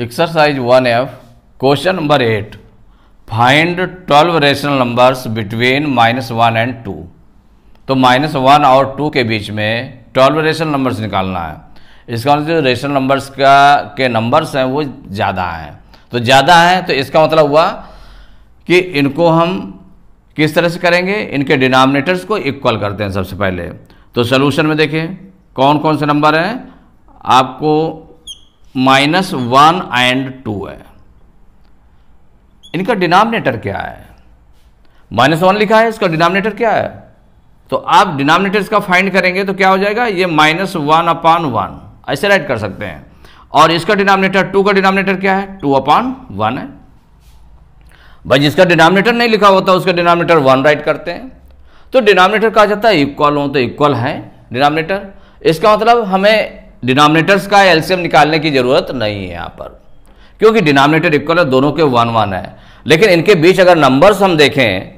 exercise one F question number eight find twelve rational numbers between minus one and two तो minus one और two के बीच में twelve rational numbers निकालना है इसका मतलब जो रेशनल नंबर्स का के नंबर्स हैं वो ज़्यादा हैं तो ज़्यादा हैं तो इसका मतलब हुआ कि इनको हम किस तरह से करेंगे इनके डिनोमिनेटर्स को इक्वल करते हैं सबसे पहले तो सोल्यूशन में देखें कौन कौन से नंबर हैं आपको माइनस वन एंड टू है इनका डिनोमिनेटर क्या है माइनस वन लिखा है इसका डिनोमिनेटर क्या है तो आप डिनोमिनेटर इसका फाइंड करेंगे तो क्या हो जाएगा ये माइनस वन अपॉन वन ऐसे राइट कर सकते हैं और इसका डिनोमिनेटर टू का डिनोमिनेटर क्या है टू अपॉन वन है भाई जिसका डिनोमिनेटर नहीं लिखा होता उसका डिनोमिनेटर वन राइट करते हैं तो डिनोमिनेटर कहा जाता है इक्वल हो तो इक्वल है डिनोमिनेटर इसका मतलब हमें डिनोमिनेटर्स का एल्सियम निकालने की ज़रूरत नहीं है यहां पर क्योंकि डिनोमिनेटर इक्वल है दोनों के वन वन है लेकिन इनके बीच अगर नंबर्स हम देखें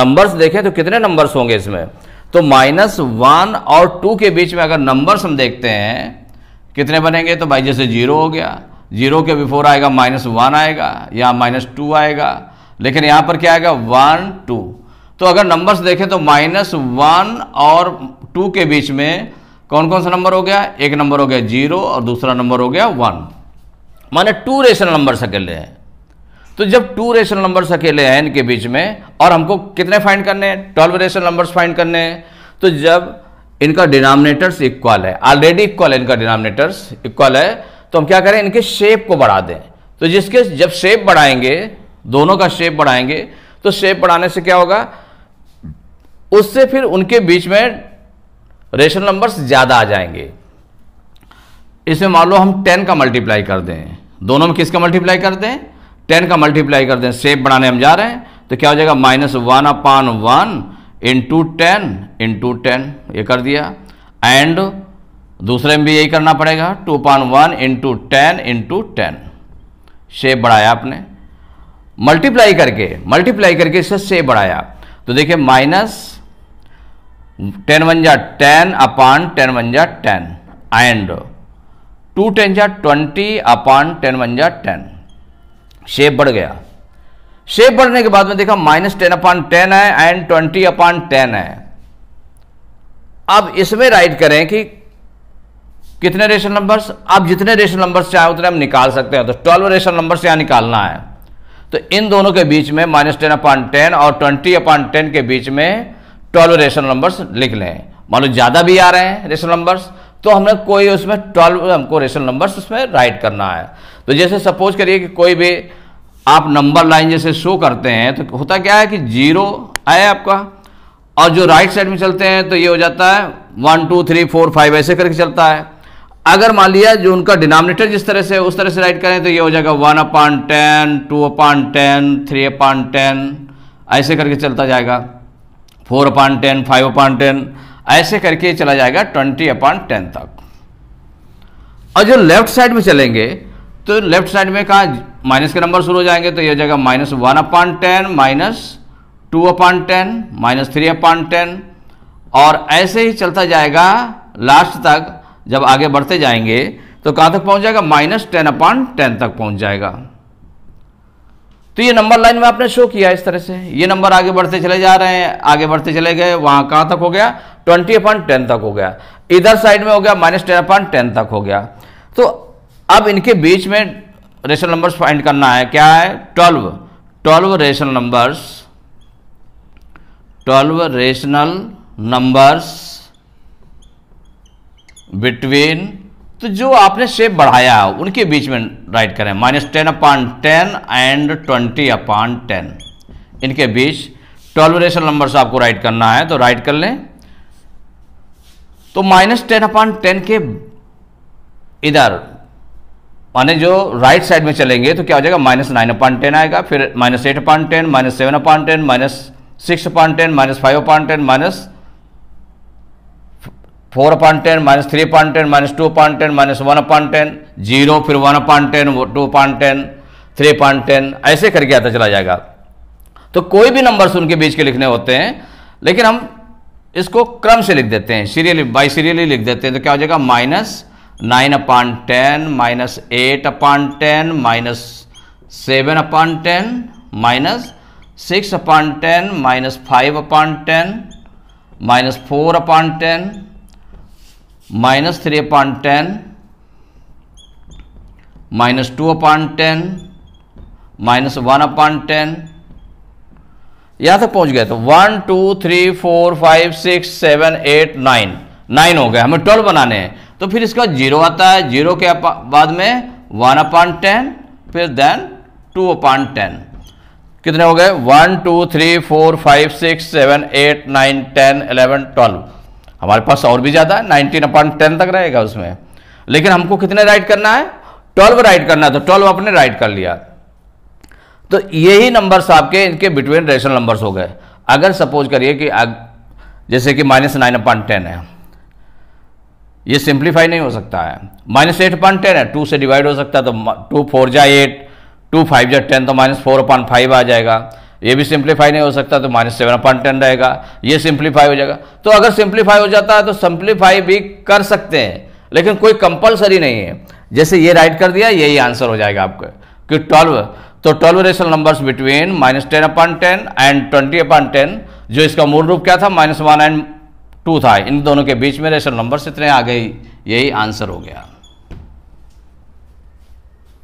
नंबर्स देखें तो कितने नंबर्स होंगे इसमें तो माइनस वन और टू के बीच में अगर नंबर्स हम देखते हैं कितने बनेंगे तो भाई जैसे जीरो हो गया जीरो के बिफोर आएगा माइनस वन आएगा या माइनस टू आएगा लेकिन यहां पर क्या आएगा वन टू तो अगर नंबर्स देखें तो माइनस वन और टू के बीच में कौन कौन सा नंबर हो गया एक नंबर हो गया जीरो और दूसरा नंबर हो गया वन माने टू रेशनल नंबर अकेले हैं तो जब टू रेशनल नंबर अकेले हैं इनके बीच में और हमको कितने फाइंड करने हैं ट्वेल्व रेशनल नंबर फाइंड करने हैं तो जब इनका डिनोमिनेटर्स इक्वल है ऑलरेडी इक्वल है इनका डिनोमिनेटर्स इक्वल है तो हम क्या करें इनके शेप को बढ़ा दें तो जिसके जब शेप बढ़ाएंगे दोनों का शेप बढ़ाएंगे तो शेप बढ़ाने से क्या होगा उससे फिर उनके बीच में रेशनल नंबर्स ज़्यादा आ जाएंगे इसमें मान लो हम टेन का मल्टीप्लाई कर दें दोनों में किसका मल्टीप्लाई कर दें टेन का मल्टीप्लाई कर दें सेप बनाने हम जा रहे हैं तो क्या हो जाएगा minus one upon one into ten into ten ये कर दिया एंड दूसरे में भी यही करना पड़ेगा two upon one into ten into ten shape बढ़ाया आपने मल्टीप्लाई करके मल्टीप्लाई करके इससे शेप बढ़ाया तो देखिए माइनस टेन वन जा टेन अपॉन टेन वन जा टेन एंड टू टेन जा ट्वेंटी अपॉन टेन वन जा टेन शेप बढ़ गया शेप बढ़ने के बाद में देखा माइनस टेन अपॉन टेन है एंड ट्वेंटी अपॉन टेन है अब इसमें राइट करें कि कितने रेशन नंबर्स अब जितने रेशन नंबर्स चाहे उतने हम निकाल सकते हैं तो ट्वेल्व रेशन नंबर्स यहाँ निकालना है तो इन दोनों के बीच में माइनस टेन अपॉन टेन और ट्वेंटी अपॉन टेन के बीच में ट्वेल्व रेशन नंबर्स लिख लें मान लो ज़्यादा भी आ रहे हैं रेशन नंबर्स तो हमने कोई उसमें ट्वेल्व हमको रेशन नंबर्स उसमें राइट करना है तो जैसे सपोज करिए कि कोई भी आप नंबर लाइन जैसे शो करते हैं तो होता क्या है कि जीरो आया आपका और जो राइट साइड में चलते हैं तो ये हो जाता है one two three four five ऐसे करके चलता है अगर मान लिया जो उनका डिनोमिनेटर जिस तरह से उस तरह से राइट करें तो ये हो जाएगा one upon ten two upon ten three upon ten ऐसे करके चलता जाएगा four upon ten five upon ten ऐसे करके चला जाएगा ट्वेंटी अपॉन टेन तक और जो लेफ्ट साइड में चलेंगे तो लेफ्ट साइड में कहाँ माइनस के नंबर शुरू हो जाएंगे तो यह जाएगा minus one upon ten minus two upon ten minus three upon ten और ऐसे ही चलता जाएगा लास्ट तक जब आगे बढ़ते जाएंगे तो कहाँ तक पहुँच जाएगा माइनस टेन अपॉन टेन तक पहुँच जाएगा तो ये नंबर लाइन में आपने शो किया इस तरह से ये नंबर आगे बढ़ते चले जा रहे हैं आगे बढ़ते चले गए वहां कहां तक हो गया ट्वेंटी अपॉइंट टेन तक हो गया इधर साइड में हो गया माइनस टेन अपॉइंट टेन तक हो गया तो अब इनके बीच में रेशनल नंबर्स फाइंड करना है क्या है twelve twelve rational numbers twelve rational numbers between तो जो आपने शेप बढ़ाया उनके बीच में राइट करें minus ten upon ten and twenty upon ten इनके बीच ट्वेल्व रेशन नंबर से आपको राइट करना है तो राइट कर लें तो माइनस टेन अपॉन टेन के इधर माने जो राइट साइड में चलेंगे तो क्या हो जाएगा माइनस नाइन अपॉन टेन आएगा फिर minus eight upon ten minus seven upon ten minus six upon ten minus five upon ten minus four upon ten minus three upon ten minus two upon ten minus one upon ten zero फिर one upon ten two upon ten three upon ten ऐसे करके आता चला जाएगा तो कोई भी numbers उनके बीच के लिखने होते हैं लेकिन हम इसको क्रम से लिख देते हैं सीरियली बाई सीरियली लिख देते हैं तो क्या हो जाएगा minus nine upon ten minus eight upon ten minus seven upon ten minus six upon ten minus five upon ten minus four upon ten minus three upon ten minus two upon ten minus one upon ten यहां तक पहुंच गए तो one two three four five six seven eight nine nine हो गए हमें twelve बनाने हैं तो फिर इसका जीरो आता है जीरो के बाद में वन अपॉन टेन फिर देन टू अपॉन टेन कितने हो गए one two three four five six seven eight nine ten eleven twelve हमारे पास और भी ज़्यादा है नाइनटीन अपॉइंट टेन तक रहेगा उसमें लेकिन हमको कितने राइट करना है ट्वेल्व राइट करना है तो ट्वेल्व आपने राइट कर लिया तो यही नंबर्स आपके इनके बिटवीन रेशनल नंबर्स हो गए अगर सपोज करिए कि जैसे कि माइनस नाइन अपॉइंट टेन है ये सिंप्लीफाई नहीं हो सकता है माइनस एट पॉइंट टेन है टू से डिवाइड हो सकता है तो टू फोर जाए एट टू फाइव जा टेन तो माइनस फोर पॉइंट फाइव आ जाएगा ये भी सिंप्लीफाई नहीं हो सकता तो माइनस सेवन अपॉइंट टेन रहेगा ये सिंप्लीफाई हो जाएगा तो अगर सिंप्लीफाई हो जाता है तो सिंप्लीफाई भी कर सकते हैं लेकिन कोई कंपलसरी नहीं है जैसे ये राइट कर दिया यही आंसर हो जाएगा आपका कि ट्वेल्व तो twelve rational numbers between minus ten upon ten and twenty upon ten जो इसका मूल रूप क्या था माइनस वन एंड टू था इन दोनों के बीच में रेशनल नंबर्स इतने आ गए यही आंसर हो गया